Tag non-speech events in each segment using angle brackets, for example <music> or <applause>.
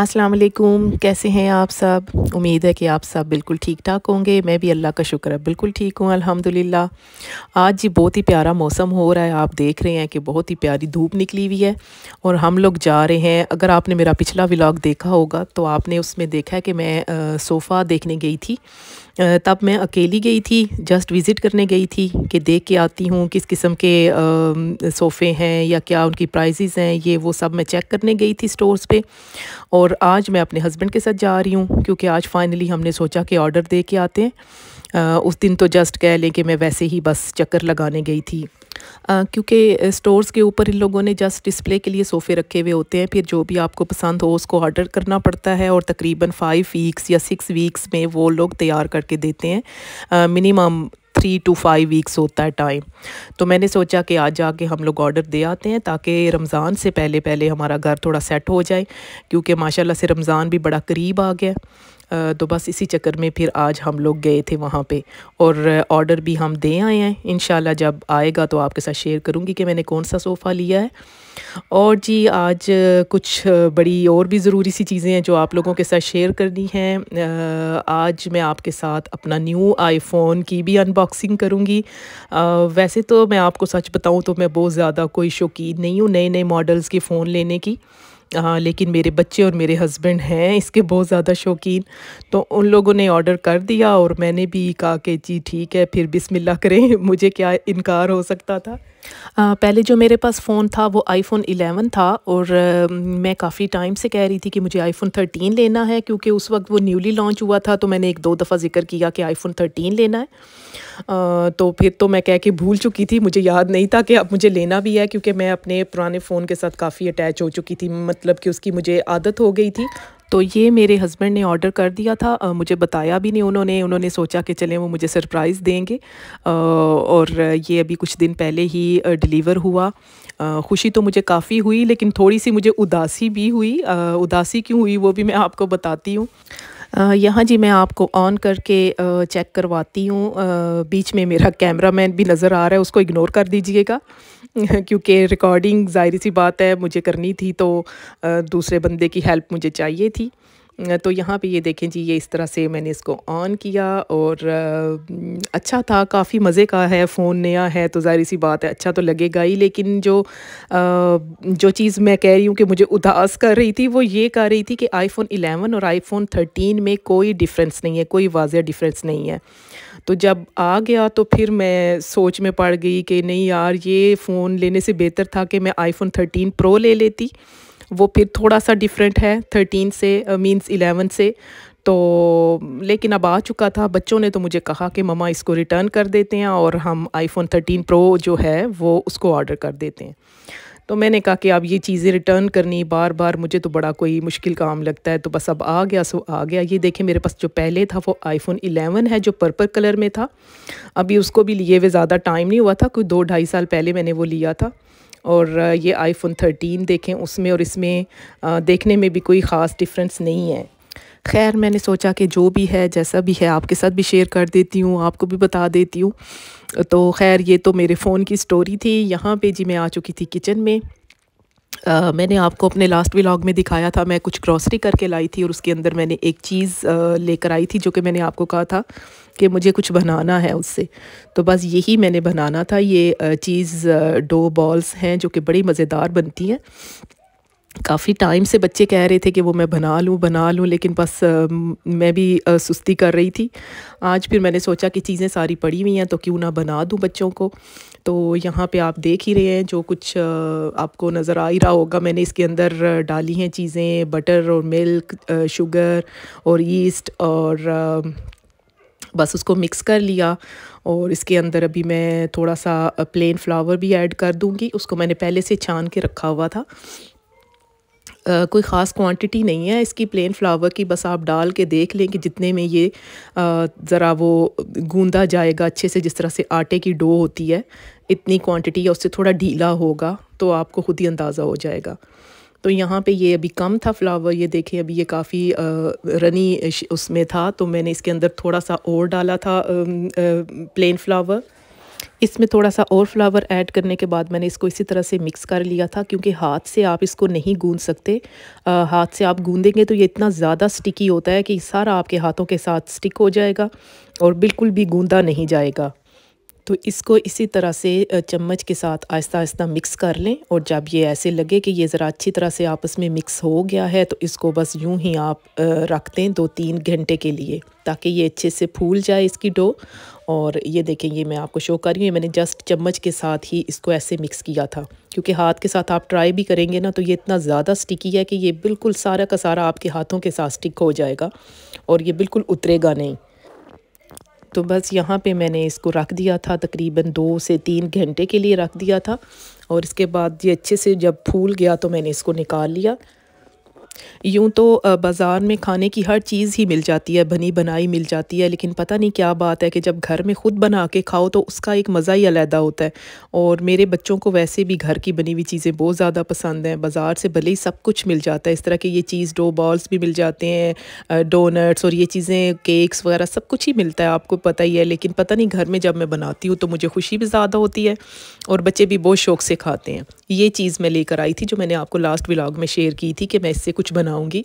अस्सलाम वालेकुम कैसे हैं आप सब उम्मीद है कि आप सब बिल्कुल ठीक ठाक होंगे मैं भी अल्लाह का शुक्र है बिल्कुल ठीक हूँ अल्हम्दुलिल्लाह आज जी बहुत ही प्यारा मौसम हो रहा है आप देख रहे हैं कि बहुत ही प्यारी धूप निकली हुई है और हम लोग जा रहे हैं अगर आपने मेरा पिछला व्लॉग देखा होगा तो आपने उसमें देखा है कि मैं सोफ़ा देखने गई थी तब मैं अकेली गई थी जस्ट विज़िट करने गई थी कि देख के आती हूँ किस किस्म के सोफ़े हैं या क्या उनकी प्राइजेज़ हैं ये वो सब मैं चेक करने गई थी स्टोर्स पे और आज मैं अपने हस्बैंड के साथ जा रही हूँ क्योंकि आज फ़ाइनली हमने सोचा कि ऑर्डर दे के आते हैं आ, उस दिन तो जस्ट कह लें कि मैं वैसे ही बस चक्कर लगाने गई थी क्योंकि स्टोर्स के ऊपर इन लोगों ने जस्ट डिस्प्ले के लिए सोफ़े रखे हुए होते हैं फिर जो भी आपको पसंद हो उसको ऑर्डर करना पड़ता है और तकरीबन फ़ाइव वीक्स या सिक्स वीक्स में वो लोग तैयार कर करके देते हैं minimum three two five weeks होता है टाइम तो मैंने सोचा कि आज जाके हम लोग ऑर्डर दे आते हैं ताकि रमज़ान से पहले पहले हमारा घर थोड़ा सेट हो जाए क्योंकि माशाल्लाह से रमज़ान भी बड़ा करीब आ गया तो बस इसी चक्कर में फिर आज हम लोग गए थे वहाँ पे और ऑर्डर भी हम दे आए हैं इन जब आएगा तो आपके साथ शेयर करूँगी कि मैंने कौन सा सोफ़ा लिया है और जी आज कुछ बड़ी और भी ज़रूरी सी चीज़ें हैं जो आप लोगों के साथ शेयर करनी हैं आज मैं आपके साथ अपना न्यू आईफोन की भी अनबॉक्सिंग करूँगी वैसे तो मैं आपको सच बताऊँ तो मैं बहुत ज़्यादा कोई शौकीन नहीं हूँ नए नए मॉडल्स के फ़ोन लेने की आ, हाँ, लेकिन मेरे बच्चे और मेरे हस्बैंड हैं इसके बहुत ज़्यादा शौकीन तो उन लोगों ने ऑर्डर कर दिया और मैंने भी कहा कि जी ठीक है फिर बिस्मिल्लाह करें <laughs> मुझे क्या इनकार हो सकता था पहले जो मेरे पास फ़ोन था वो आईफोन 11 था और मैं काफ़ी टाइम से कह रही थी कि मुझे आईफोन 13 लेना है क्योंकि उस वक्त वो न्यूली लॉन्च हुआ था तो मैंने एक दो दफ़ा जिक्र किया कि आईफोन 13 लेना है आ, तो फिर तो मैं कह के भूल चुकी थी मुझे याद नहीं था कि अब मुझे लेना भी है क्योंकि मैं अपने पुराने फ़ोन के साथ काफ़ी अटैच हो चुकी थी मतलब कि उसकी मुझे आदत हो गई थी तो ये मेरे हस्बैंड ने ऑर्डर कर दिया था आ, मुझे बताया भी नहीं उन्होंने उन्होंने सोचा कि चलें वो मुझे सरप्राइज़ देंगे आ, और ये अभी कुछ दिन पहले ही डिलीवर हुआ आ, खुशी तो मुझे काफ़ी हुई लेकिन थोड़ी सी मुझे उदासी भी हुई उदासी क्यों हुई वो भी मैं आपको बताती हूँ यहाँ जी मैं आपको ऑन करके चेक करवाती हूँ बीच में मेरा कैमरा मैन भी नज़र आ रहा है उसको इग्नोर कर दीजिएगा <laughs> क्योंकि रिकॉर्डिंग ज़ाहिर सी बात है मुझे करनी थी तो दूसरे बंदे की हेल्प मुझे चाहिए थी तो यहाँ पे ये देखें जी ये इस तरह से मैंने इसको ऑन किया और अच्छा था काफ़ी मज़े का है फ़ोन नया है तो ज़ाहिर सी बात है अच्छा तो लगेगा ही लेकिन जो जो चीज़ मैं कह रही हूँ कि मुझे उदास कर रही थी वो ये कह रही थी कि आईफोन 11 और आईफोन 13 में कोई डिफरेंस नहीं है कोई वाजह डिफरेंस नहीं है तो जब आ गया तो फिर मैं सोच में पड़ गई कि नहीं यार ये फ़ोन लेने से बेहतर था कि मैं आईफोन 13 प्रो ले लेती वो फिर थोड़ा सा डिफरेंट है थर्टीन से मीन्स uh, इलेवन से तो लेकिन अब आ चुका था बच्चों ने तो मुझे कहा कि ममा इसको रिटर्न कर देते हैं और हम आईफोन थर्टीन प्रो जो है वो उसको ऑर्डर कर देते हैं तो मैंने कहा कि अब ये चीज़ें रिटर्न करनी बार बार मुझे तो बड़ा कोई मुश्किल काम लगता है तो बस अब आ गया सो आ गया ये देखें मेरे पास जो पहले था वो आईफोन 11 है जो पर्पल कलर में था अभी उसको भी लिए हुए ज़्यादा टाइम नहीं हुआ था कोई दो ढाई साल पहले मैंने वो लिया था और ये आईफोन 13 देखें उसमें और इसमें देखने में भी कोई ख़ास डिफरेंस नहीं है खैर मैंने सोचा कि जो भी है जैसा भी है आपके साथ भी शेयर कर देती हूँ आपको भी बता देती हूँ तो खैर ये तो मेरे फ़ोन की स्टोरी थी यहाँ पे जी मैं आ चुकी थी किचन में मैंने आपको अपने लास्ट व्लॉग में दिखाया था मैं कुछ ग्रॉसरी करके लाई थी और उसके अंदर मैंने एक चीज़ लेकर आई थी जो कि मैंने आपको कहा था कि मुझे कुछ बनाना है उससे तो बस यही मैंने बनाना था ये चीज़ डो बॉल्स हैं जो कि बड़ी मज़ेदार बनती हैं काफ़ी टाइम से बच्चे कह रहे थे कि वो मैं बना लूँ बना लूँ लेकिन बस आ, मैं भी आ, सुस्ती कर रही थी आज फिर मैंने सोचा कि चीज़ें सारी पड़ी हुई हैं तो क्यों ना बना दूँ बच्चों को तो यहाँ पे आप देख ही रहे हैं जो कुछ आपको नज़र आ ही रहा होगा मैंने इसके अंदर डाली हैं चीज़ें बटर और मिल्क शुगर और ईस्ट और बस उसको मिक्स कर लिया और इसके अंदर अभी मैं थोड़ा सा प्लेन फ्लावर भी ऐड कर दूँगी उसको मैंने पहले से छान के रखा हुआ था कोई ख़ास क्वांटिटी नहीं है इसकी प्लेन फ्लावर की बस आप डाल के देख लें कि जितने में ये ज़रा वो गूंदा जाएगा अच्छे से जिस तरह से आटे की डो होती है इतनी क्वांटिटी या उससे थोड़ा ढीला होगा तो आपको ख़ुद ही अंदाज़ा हो जाएगा तो यहाँ पे ये अभी कम था फ्लावर ये देखें अभी ये काफ़ी रनी उसमें था तो मैंने इसके अंदर थोड़ा सा और डाला था प्लेन फ्लावर इसमें थोड़ा सा और फ्लावर ऐड करने के बाद मैंने इसको इसी तरह से मिक्स कर लिया था क्योंकि हाथ से आप इसको नहीं गूंद सकते आ, हाथ से आप गूंदेंगे तो ये इतना ज़्यादा स्टिकी होता है कि सारा आपके हाथों के साथ स्टिक हो जाएगा और बिल्कुल भी गूंदा नहीं जाएगा तो इसको इसी तरह से चम्मच के साथ आहिस्ता आहिस्ता मिक्स कर लें और जब ये ऐसे लगे कि ये ज़रा अच्छी तरह से आपस में मिक्स हो गया है तो इसको बस यूं ही आप रख दें दो तीन घंटे के लिए ताकि ये अच्छे से फूल जाए इसकी डो और ये देखें ये मैं आपको शो कर रही हूँ मैंने जस्ट चम्मच के साथ ही इसको ऐसे मिक्स किया था क्योंकि हाथ के साथ आप ट्राई भी करेंगे ना तो ये इतना ज़्यादा स्टिकी है कि ये बिल्कुल सारा का सारा आपके हाथों के साथ स्टिक हो जाएगा और ये बिल्कुल उतरेगा नहीं तो बस यहाँ पे मैंने इसको रख दिया था तकरीबन दो से तीन घंटे के लिए रख दिया था और इसके बाद ये अच्छे से जब फूल गया तो मैंने इसको निकाल लिया यूँ तो बाज़ार में खाने की हर चीज़ ही मिल जाती है बनी बनाई मिल जाती है लेकिन पता नहीं क्या बात है कि जब घर में ख़ुद बना के खाओ तो उसका एक मज़ा ही अलहदा होता है और मेरे बच्चों को वैसे भी घर की बनी हुई चीज़ें बहुत ज़्यादा पसंद हैं बाज़ार से भले ही सब कुछ मिल जाता है इस तरह के ये चीज़ डो बॉल्स भी मिल जाते हैं डोनट्स और ये चीज़ें केक्स वगैरह सब कुछ ही मिलता है आपको पता ही है लेकिन पता नहीं घर में जब मैं बनाती हूँ तो मुझे खुशी भी ज़्यादा होती है और बच्चे भी बहुत शौक़ से खाते हैं ये चीज़ मैं लेकर आई थी जो मैंने आपको लास्ट व्लाग में शेयर की थी कि मैं इससे कुछ कुछ बनाऊँगी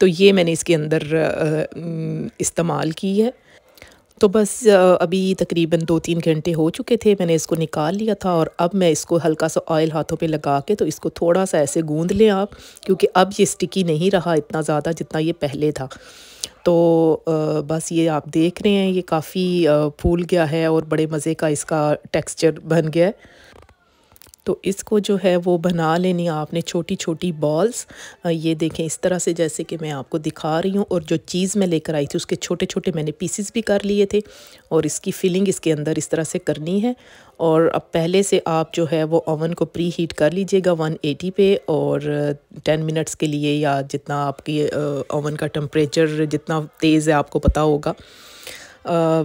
तो ये मैंने इसके अंदर इस्तेमाल की है तो बस अभी तकरीबन दो तीन घंटे हो चुके थे मैंने इसको निकाल लिया था और अब मैं इसको हल्का सा ऑयल हाथों पे लगा के तो इसको थोड़ा सा ऐसे गूंद लें आप क्योंकि अब ये स्टिकी नहीं रहा इतना ज़्यादा जितना ये पहले था तो बस ये आप देख रहे हैं ये काफ़ी फूल गया है और बड़े मज़े का इसका टेक्स्चर बन गया है तो इसको जो है वो बना लेनी आपने छोटी छोटी बॉल्स ये देखें इस तरह से जैसे कि मैं आपको दिखा रही हूँ और जो चीज़ मैं लेकर आई थी उसके छोटे छोटे मैंने पीसीस भी कर लिए थे और इसकी फिलिंग इसके अंदर इस तरह से करनी है और अब पहले से आप जो है वो ओवन को प्री हीट कर लीजिएगा एटी पे और टेन मिनट्स के लिए या जितना आपकी ओवन का टम्परेचर जितना तेज़ है आपको पता होगा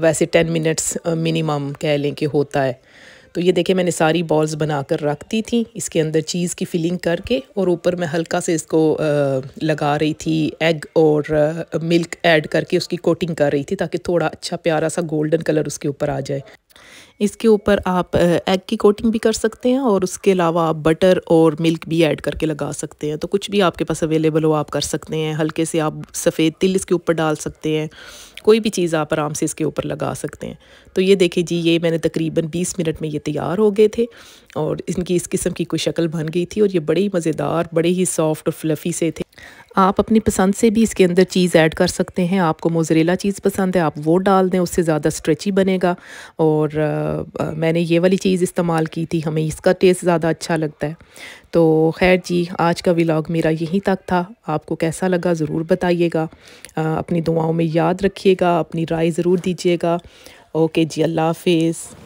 वैसे टेन मिनट्स मिनिमम कह लें कि होता है तो ये देखिए मैंने सारी बॉल्स बना कर रख दी थी इसके अंदर चीज़ की फिलिंग करके और ऊपर मैं हल्का से इसको लगा रही थी एग और मिल्क ऐड करके उसकी कोटिंग कर रही थी ताकि थोड़ा अच्छा प्यारा सा गोल्डन कलर उसके ऊपर आ जाए इसके ऊपर आप एग की कोटिंग भी कर सकते हैं और उसके अलावा आप बटर और मिल्क भी ऐड करके लगा सकते हैं तो कुछ भी आपके पास अवेलेबल हो आप कर सकते हैं हल्के से आप सफ़ेद तिल इसके ऊपर डाल सकते हैं कोई भी चीज़ आप आराम से इसके ऊपर लगा सकते हैं तो ये देखिए जी ये मैंने तकरीबन 20 मिनट में ये तैयार हो गए थे और इनकी इस किस्म की कोई शक्ल बन गई थी और ये बड़े ही मज़ेदार बड़े ही सॉफ्ट और फ्लफ़ी से थे आप अपनी पसंद से भी इसके अंदर चीज़ ऐड कर सकते हैं आपको मोजरेला चीज़ पसंद है आप वो डाल दें उससे ज़्यादा स्ट्रेची बनेगा और आ, मैंने ये वाली चीज़ इस्तेमाल की थी हमें इसका टेस्ट ज़्यादा अच्छा लगता है तो खैर जी आज का व्लाग मेरा यहीं तक था आपको कैसा लगा ज़रूर बताइएगा अपनी दुआओं में याद रखिए दीजिएगा अपनी राय ज़रूर दीजिएगा ओके जी अल्लाह हाफिज़